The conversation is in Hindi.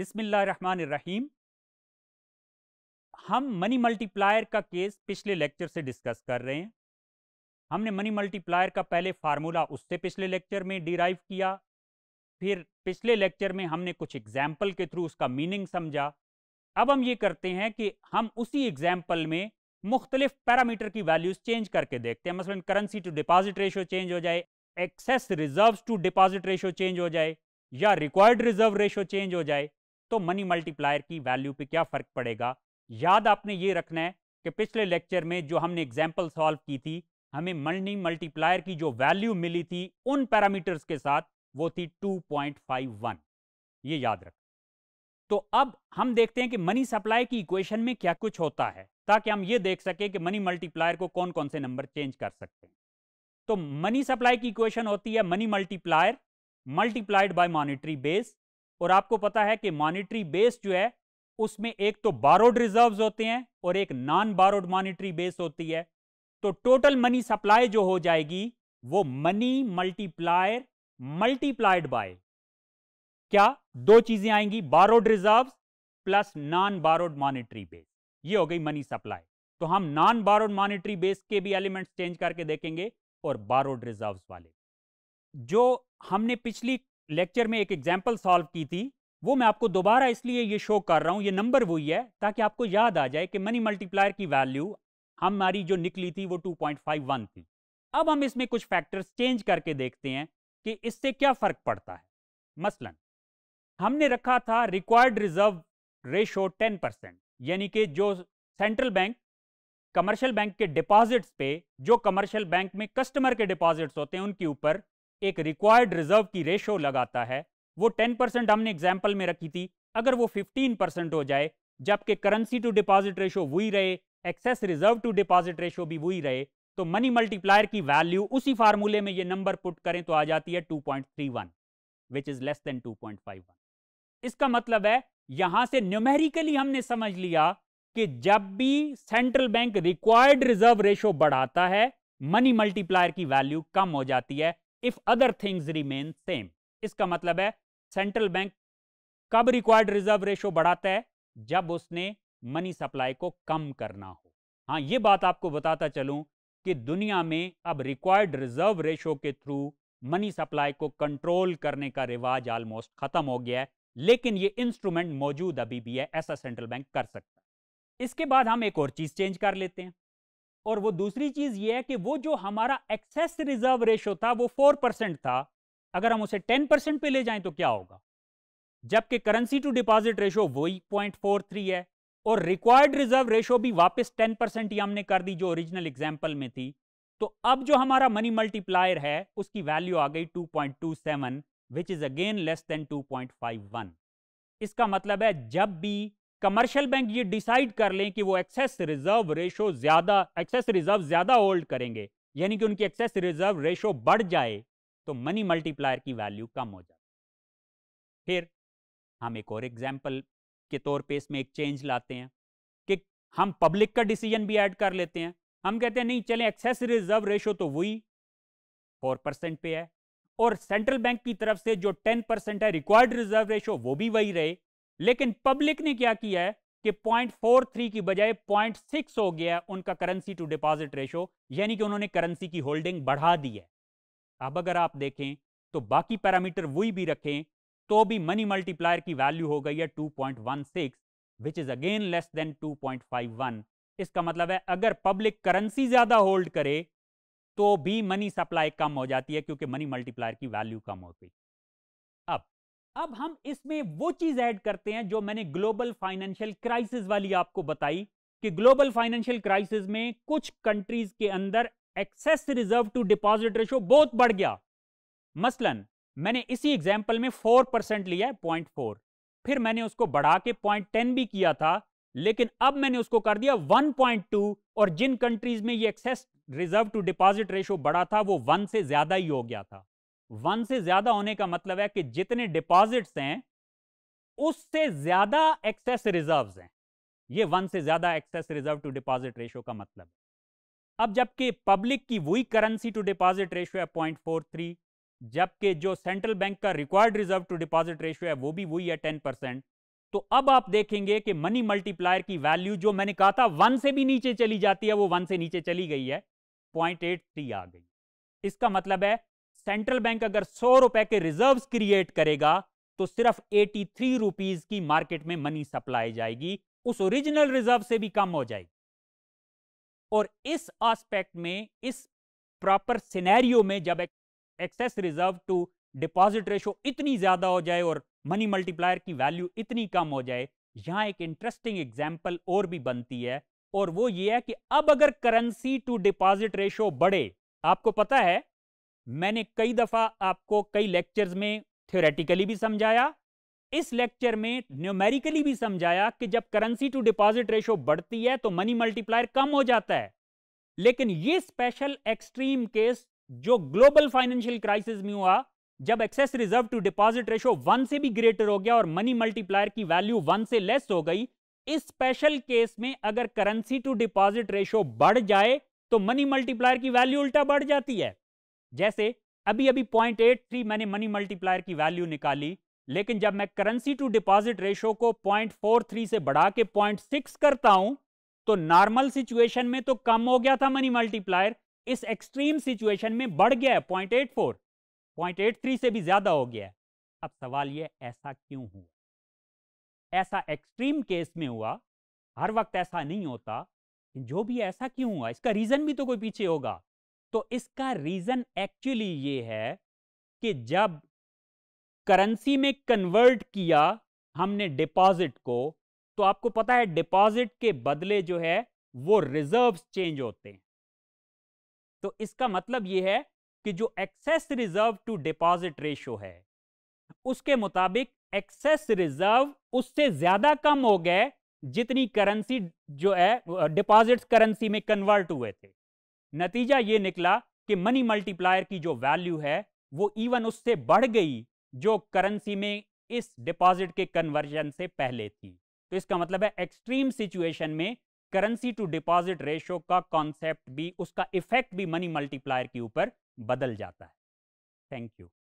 बिसमीम हम मनी मल्टीप्लायर का केस पिछले लेक्चर से डिस्कस कर रहे हैं हमने मनी मल्टीप्लायर का पहले फार्मूला उससे पिछले लेक्चर में डिराइव किया फिर पिछले लेक्चर में हमने कुछ एग्जाम्पल के थ्रू उसका मीनिंग समझा अब हम ये करते हैं कि हम उसी एग्जाम्पल में मुख्तलिफ पैरामीटर की वैल्यूज चेंज करके देखते हैं मसलन currency to deposit ratio change हो जाए excess reserve to deposit ratio change हो जाए या रिक्वायर्ड रिजर्व रेशो चेंज हो जाए तो मनी मल्टीप्लायर की वैल्यू पे क्या फ़र्क पड़ेगा याद आपने ये रखना है कि पिछले लेक्चर में जो हमने एग्जाम्पल सॉल्व की थी हमें मनी मल्टीप्लायर की जो वैल्यू मिली थी उन पैरामीटर्स के साथ वो थी 2.51 ये याद रख तो अब हम देखते हैं कि मनी सप्लाई की इक्वेशन में क्या कुछ होता है ताकि हम ये देख सकें कि मनी मल्टीप्लायर को कौन कौन से नंबर चेंज कर सकते हैं तो मनी सप्लाई की इक्वेशन होती है money multiplier multiplied by monetary base और आपको पता है कि मॉनिटरी बेस जो है उसमें एक तो बारोड रिजर्व्स होते हैं और एक नॉन बारोड मॉनिटरी बेस होती है तो टोटल मनी सप्लाई जो हो जाएगी वो मनी मल्टीप्लायर मल्टीप्लाइड बाय क्या दो चीजें आएंगी borrowed reserve plus non borrowed monetary base ये हो गई मनी सप्लाई तो हम नॉन बारोड मॉनिटरी बेस के भी एलिमेंट्स चेंज करके देखेंगे और बारोड रिजर्व्स वाले जो हमने पिछली लेक्चर में एक एग्जाम्पल सॉल्व की थी वो मैं आपको दोबारा इसलिए ये शो कर रहा हूँ ये नंबर वही है ताकि आपको याद आ जाए कि मनी मल्टीप्लायर की वैल्यू हमारी जो निकली थी वो 2.51 थी अब हम इसमें कुछ फैक्टर्स चेंज करके देखते हैं कि इससे क्या फ़र्क पड़ता है मसलन हमने रखा था रिक्वायर्ड रिजर्व रेशो 10 परसेंट यानी कि जो सेंट्रल बैंक कमर्शियल बैंक के डिपॉजिट्स पे जो कमर्शियल बैंक में कस्टमर के डिपॉजिट्स होते हैं उनके ऊपर एक रिक्वायर्ड रिजर्व की रेशो लगाता है वो 10 परसेंट हमने एग्जाम्पल में रखी थी अगर वो 15 परसेंट हो जाए जबकि करेंसी टू डिपॉजिट रेशो वही रहे excess reserve to deposit ratio भी वही रहे तो मनी मल्टीप्लायर की वैल्यू उसी फार्मूले में ये नंबर पुट करें तो आ जाती है 2.31 point which is less than 2.51 इसका मतलब है यहां से न्यूमेरिकली हमने समझ लिया कि जब भी central bank required reserve ratio बढ़ाता है मनी मल्टीप्लायर की वैल्यू कम हो जाती है if other things remain same इसका मतलब है सेंट्रल बैंक कब रिक्वायर्ड रिजर्व रेशो बढ़ाता है जब उसने मनी सप्लाई को कम करना हो हाँ ये बात आपको बताता चलूं कि दुनिया में अब रिक्वायर्ड रिजर्व रेशो के थ्रू मनी सप्लाई को कंट्रोल करने का रिवाज ऑलमोस्ट खत्म हो गया है लेकिन ये इंस्ट्रूमेंट मौजूद अभी भी है ऐसा सेंट्रल बैंक कर सकता है इसके बाद हम एक और चीज चेंज कर लेते हैं और वो दूसरी चीज ये है कि वो जो हमारा एक्सेस रिजर्व रेशो था वो फोर परसेंट था अगर हम उसे टेन परसेंट पे ले जाएं तो क्या होगा जबकि करेंसी टू डिपॉजिट रेशो वही पॉइंट फोर थ्री है और रिक्वायर्ड रिजर्व रेशो भी वापस टेन परसेंट ही हमने कर दी जो ओरिजिनल एग्जाम्पल में थी तो अब जो हमारा मनी मल्टीप्लायर है उसकी वैल्यू आ गई two point two seven which is again less than two point five one इसका मतलब है जब भी कमर्शियल बैंक ये डिसाइड कर लें कि वो एक्सेस रिजर्व रेशो ज्यादा एक्सेस रिजर्व ज्यादा होल्ड करेंगे यानी कि उनकी एक्सेस रिजर्व रेशो बढ़ जाए तो मनी मल्टीप्लायर की वैल्यू कम हो जाती फिर हम एक और एग्जाम्पल के तौर पे इसमें एक चेंज लाते हैं कि हम पब्लिक का डिसीजन भी ऐड कर लेते हैं हम कहते हैं नहीं चले एक्सेस रिजर्व रेशो तो वही फोर परसेंट पे है और सेंट्रल बैंक की तरफ से जो टेन परसेंट है रिक्वायर्ड रिजर्व रेशो वो भी वही रहे लेकिन पब्लिक ने क्या किया है कि 0.43 की बजाय 0.6 हो गया उनका करेंसी टू डिपॉजिट रेशो यानी कि उन्होंने करेंसी की होल्डिंग बढ़ा दी है अब अगर आप देखें तो बाकी पैरामीटर वही भी रखें तो भी मनी मल्टीप्लायर की वैल्यू हो गई है 2.16 which is again less than 2.51 इसका मतलब है अगर पब्लिक करेंसी ज्यादा होल्ड करे तो भी मनी सप्लाई कम हो जाती है क्योंकि मनी मल्टीप्लायर की वैल्यू कम होती अब हम इसमें वो चीज ऐड करते हैं जो मैंने ग्लोबल फाइनेंशियल क्राइसिस वाली आपको बताई कि ग्लोबल फाइनेंशियल क्राइसिस में कुछ कंट्रीज के अंदर excess reserve to deposit ratio बहुत बढ़ गया मसलन मैंने इसी एग्जाम्पल में फोर परसेंट लिया है पॉइंट फोर फिर मैंने उसको बढ़ा के पॉइंट टेन भी किया था लेकिन अब मैंने उसको कर दिया वन पॉइंट टू और जिन कंट्रीज में ये excess reserve to deposit ratio बढ़ा था वो वन से ज्यादा ही हो गया था वन से ज्यादा होने का मतलब है कि जितने डिपॉजिट्स हैं उससे ज्यादा एक्सेस रिजर्व्स हैं ये वन से ज्यादा excess reserve to deposit ratio का मतलब है अब जबकि पब्लिक की वही करेंसी टू डिपॉजिट रेशियो है पॉइंट फोर थ्री जबकि जो सेंट्रल बैंक का required reserve to deposit ratio है वो भी वही है टेन परसेंट तो अब आप देखेंगे कि मनी मल्टीप्लायर की वैल्यू जो मैंने कहा था वन से भी नीचे चली जाती है वो वन से नीचे चली गई है पॉइंट एट थ्री आ गई इसका मतलब है सेंट्रल बैंक अगर सौ रुपए के रिजर्व्स क्रिएट करेगा तो सिर्फ एटी थ्री रुपीज की मार्केट में मनी सप्लाई जाएगी उस ओरिजिनल रिजर्व से भी कम हो जाएगी और इस एस्पेक्ट में इस प्रॉपर सिनेरियो में जब excess reserve to deposit ratio इतनी ज्यादा हो जाए और मनी मल्टीप्लायर की वैल्यू इतनी कम हो जाए यहां एक इंटरेस्टिंग एग्जाम्पल और भी बनती है और वो ये है कि अब अगर करेंसी टू डिपॉजिट रेशो बढ़े आपको पता है मैंने कई दफ़ा आपको कई लेक्चर्स में थ्योरेटिकली भी समझाया इस लेक्चर में न्यूमेरिकली भी समझाया कि जब करेंसी टू डिपॉजिट रेशो बढ़ती है तो मनी मल्टीप्लायर कम हो जाता है लेकिन ये स्पेशल एक्सट्रीम केस जो ग्लोबल फाइनेंशियल क्राइसिस में हुआ जब excess reserve to deposit ratio one से भी ग्रेटर हो गया और मनी मल्टीप्लायर की वैल्यू वन से लेस हो गई इस स्पेशल केस में अगर करेंसी टू डिपॉजिट रेशो बढ़ जाए तो मनी मल्टीप्लायर की वैल्यू उल्टा बढ़ जाती है जैसे अभी अभी पॉइंट एट थ्री मैंने मनी मल्टीप्लायर की वैल्यू निकाली लेकिन जब मैं करेंसी टू डिपॉजिट रेशो को पॉइंट फोर थ्री से बढ़ा के पॉइंट सिक्स करता हूं तो नॉर्मल सिचुएशन में तो कम हो गया था मनी मल्टीप्लायर इस एक्सट्रीम सिचुएशन में बढ़ गया है point eight four point eight three से भी ज्यादा हो गया है अब सवाल यह ऐसा क्यों हुआ ऐसा एक्सट्रीम केस में हुआ हर वक्त ऐसा नहीं होता जो भी ऐसा क्यों हुआ इसका रीजन भी तो कोई पीछे होगा तो इसका रीजन एक्चुअली ये है कि जब करेंसी में कन्वर्ट किया हमने डिपॉजिट को तो आपको पता है डिपॉजिट के बदले जो है वो रिजर्व्स चेंज होते हैं तो इसका मतलब ये है कि जो excess reserve to deposit ratio है उसके मुताबिक एक्सेस रिजर्व उससे ज्यादा कम हो गए जितनी करेंसी जो है डिपॉजिट करेंसी में कन्वर्ट हुए थे नतीजा ये निकला कि मनी मल्टीप्लायर की जो वैल्यू है वो इवन उससे बढ़ गई जो करेंसी में इस डिपॉजिट के कन्वर्जन से पहले थी तो इसका मतलब है एक्सट्रीम सिचुएशन में करेंसी टू डिपॉजिट रेशो का कॉन्सेप्ट भी उसका इफेक्ट भी मनी मल्टीप्लायर के ऊपर बदल जाता है थैंक यू